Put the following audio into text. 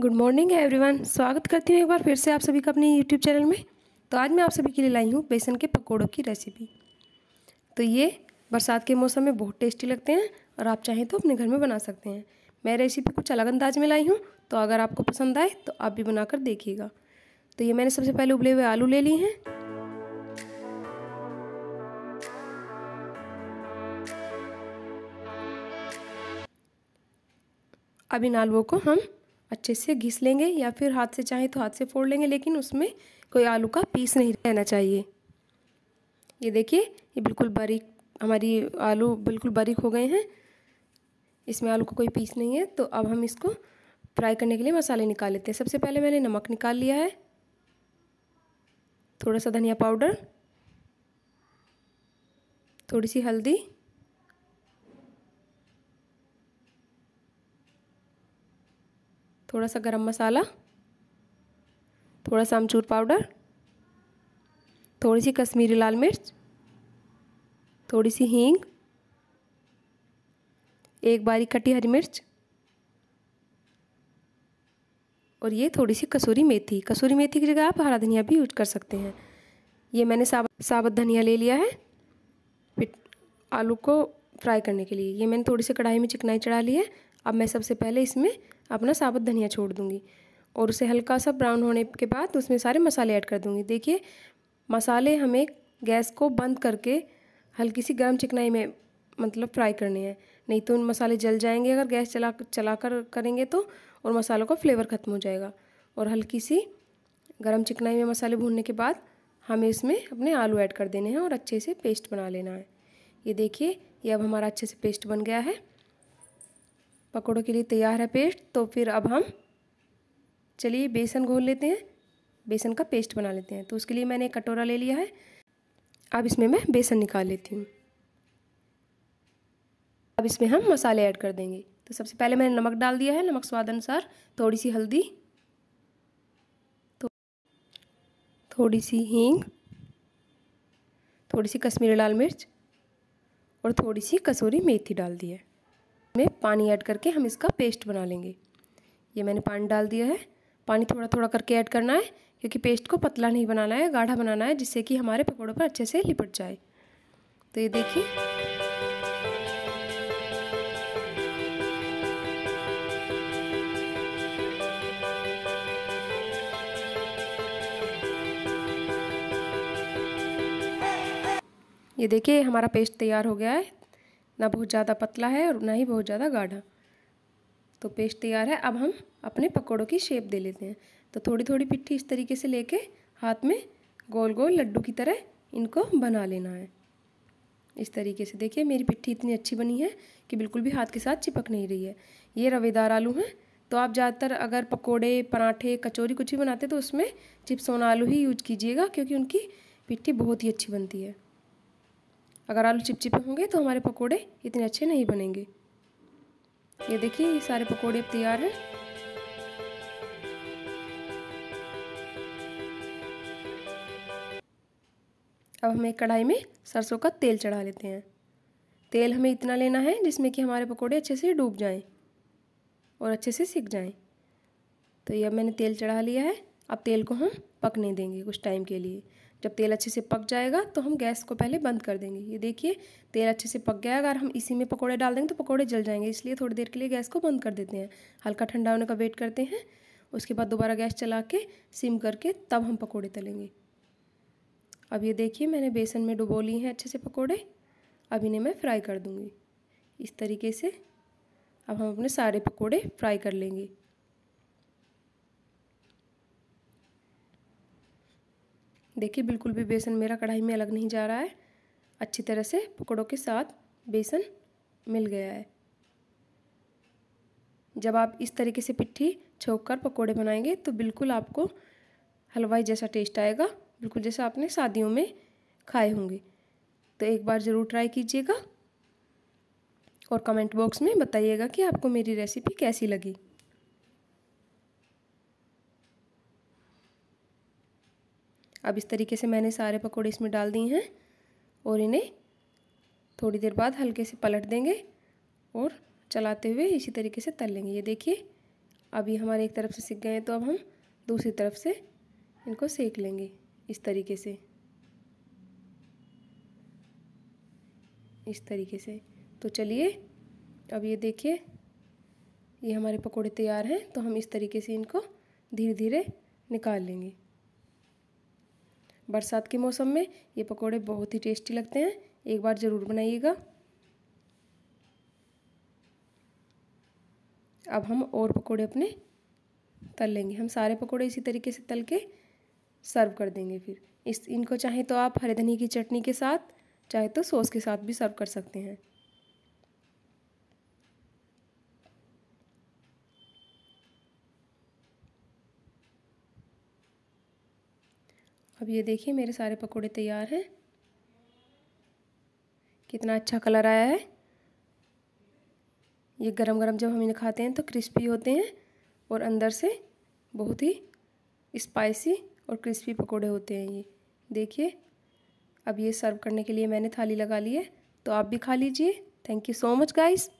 good morning everyone स्वागत करती हूँ एक बार फिर से आप सभी का अपने यूट्यूब चैनल में तो आज मैं आप सभी के लिए लाई हूँ बेसन के पकौड़ों की रेसिपी तो ये बरसात के मौसम में बहुत टेस्टी लगते हैं और आप चाहें तो अपने घर में बना सकते हैं मैं रेसिपी कुछ अलग अंदाज में लाई हूँ तो अगर आपको पसंद आए तो आप भी बनाकर देखिएगा तो ये मैंने सबसे पहले उबले हुए आलू ले लिए हैं अब इन आलुओं को हम अच्छे से घिस लेंगे या फिर हाथ से चाहे तो हाथ से फोड़ लेंगे लेकिन उसमें कोई आलू का पीस नहीं रहना चाहिए ये देखिए ये बिल्कुल बारीक हमारी आलू बिल्कुल बारीक हो गए हैं इसमें आलू का को कोई पीस नहीं है तो अब हम इसको फ्राई करने के लिए मसाले निकाल लेते हैं सबसे पहले मैंने नमक निकाल लिया है थोड़ा सा धनिया पाउडर थोड़ी सी हल्दी थोड़ा सा गरम मसाला थोड़ा सा अमचूर पाउडर थोड़ी सी कश्मीरी लाल मिर्च थोड़ी सी हींग एक बारीक कटी हरी मिर्च और ये थोड़ी सी कसूरी मेथी कसूरी मेथी की जगह आप हरा धनिया भी यूज कर सकते हैं ये मैंने साबत साबत धनिया ले लिया है फिर आलू को फ्राई करने के लिए ये मैंने थोड़ी सी कढ़ाई में चिकनाई चढ़ा ली है अब मैं सबसे पहले इसमें अपना साबुत धनिया छोड़ दूँगी और उसे हल्का सा ब्राउन होने के बाद उसमें सारे मसाले ऐड कर दूँगी देखिए मसाले हमें गैस को बंद करके हल्की सी गर्म चिकनाई में मतलब फ्राई करने हैं नहीं तो उन मसाले जल जाएंगे अगर गैस चला चला कर करेंगे तो और मसालों का फ्लेवर ख़त्म हो जाएगा और हल्की सी गर्म चिकनाई में मसाले भूनने के बाद हमें इसमें अपने आलू ऐड कर देने हैं और अच्छे से पेस्ट बना लेना है ये देखिए ये अब हमारा अच्छे से पेस्ट बन गया है पकौड़ों के लिए तैयार है पेस्ट तो फिर अब हम चलिए बेसन घोल लेते हैं बेसन का पेस्ट बना लेते हैं तो उसके लिए मैंने एक कटोरा ले लिया है अब इसमें मैं बेसन निकाल लेती हूँ अब इसमें हम मसाले ऐड कर देंगे तो सबसे पहले मैंने नमक डाल दिया है नमक स्वाद अनुसार थोड़ी सी हल्दी तो थोड़ी सी हींग थोड़ी सी कश्मीरी लाल मिर्च और थोड़ी सी कसूरी मेथी डाल दी है में पानी ऐड करके हम इसका पेस्ट बना लेंगे ये मैंने पानी डाल दिया है पानी थोड़ा थोड़ा करके ऐड करना है क्योंकि पेस्ट को पतला नहीं बनाना है गाढ़ा बनाना है जिससे कि हमारे पकौड़ों पर अच्छे से लिपट जाए तो ये देखिए ये देखिए हमारा पेस्ट तैयार हो गया है ना बहुत ज़्यादा पतला है और ना ही बहुत ज़्यादा गाढ़ा तो पेस्ट तैयार है अब हम अपने पकौड़ों की शेप दे लेते हैं तो थोड़ी थोड़ी पिट्ठी इस तरीके से लेके हाथ में गोल गोल लड्डू की तरह इनको बना लेना है इस तरीके से देखिए मेरी पिट्ठी इतनी अच्छी बनी है कि बिल्कुल भी हाथ के साथ चिपक नहीं रही है ये रवेदार आलू हैं तो आप ज़्यादातर अगर पकोड़े पराठे कचौरी कुछ भी बनाते तो उसमें चिप्सोन आलू ही यूज कीजिएगा क्योंकि उनकी पिट्ठी बहुत ही अच्छी बनती है अगर आलू चिपचिपे होंगे तो हमारे पकोड़े इतने अच्छे नहीं बनेंगे ये देखिए ये सारे पकोड़े अब तैयार हैं अब हम एक कढ़ाई में सरसों का तेल चढ़ा लेते हैं तेल हमें इतना लेना है जिसमें कि हमारे पकोड़े अच्छे से डूब जाएं और अच्छे से सिक जाएं तो ये अब मैंने तेल चढ़ा लिया है अब तेल को हम पकने देंगे कुछ टाइम के लिए जब तेल अच्छे से पक जाएगा तो हम गैस को पहले बंद कर देंगे ये देखिए तेल अच्छे से पक गया अगर हम इसी में पकौड़े डाल देंगे तो पकौड़े जल जाएंगे इसलिए थोड़ी देर के लिए गैस को बंद कर देते हैं हल्का ठंडा होने का वेट करते हैं उसके बाद दोबारा गैस चला के सिम करके तब हम पकौड़े तलेंगे अब ये देखिए मैंने बेसन में डुबो लिए हैं अच्छे से पकौड़े अब इन्हें मैं फ्राई कर दूँगी इस तरीके से अब हम अपने सारे पकौड़े फ्राई कर लेंगे देखिए बिल्कुल भी बेसन मेरा कढ़ाई में अलग नहीं जा रहा है अच्छी तरह से पकौड़ों के साथ बेसन मिल गया है जब आप इस तरीके से पिट्ठी छोक कर पकौड़े बनाएंगे तो बिल्कुल आपको हलवाई जैसा टेस्ट आएगा बिल्कुल जैसा आपने शादियों में खाए होंगे तो एक बार ज़रूर ट्राई कीजिएगा और कमेंट बॉक्स में बताइएगा कि आपको मेरी रेसिपी कैसी लगी अब इस तरीके से मैंने सारे पकौड़े इसमें डाल दिए हैं और इन्हें थोड़ी देर बाद हल्के से पलट देंगे और चलाते हुए इसी तरीके से तल लेंगे ये देखिए अभी हमारे एक तरफ से सीख गए हैं तो अब हम दूसरी तरफ से इनको सेक लेंगे इस तरीके से इस तरीके से तो चलिए अब ये देखिए ये हमारे पकोड़े तैयार हैं तो हम इस तरीके से इनको धीरे धीरे निकाल लेंगे बरसात के मौसम में ये पकौड़े बहुत ही टेस्टी लगते हैं एक बार ज़रूर बनाइएगा अब हम और पकौड़े अपने तल लेंगे हम सारे पकौड़े इसी तरीके से तल के सर्व कर देंगे फिर इस इनको चाहे तो आप हरे धनिया की चटनी के साथ चाहे तो सॉस के साथ भी सर्व कर सकते हैं अब ये देखिए मेरे सारे पकोड़े तैयार हैं कितना अच्छा कलर आया है ये गरम गरम जब हम इन्हें खाते हैं तो क्रिस्पी होते हैं और अंदर से बहुत ही स्पाइसी और क्रिस्पी पकोड़े होते हैं ये देखिए अब ये सर्व करने के लिए मैंने थाली लगा ली है तो आप भी खा लीजिए thank you so much guys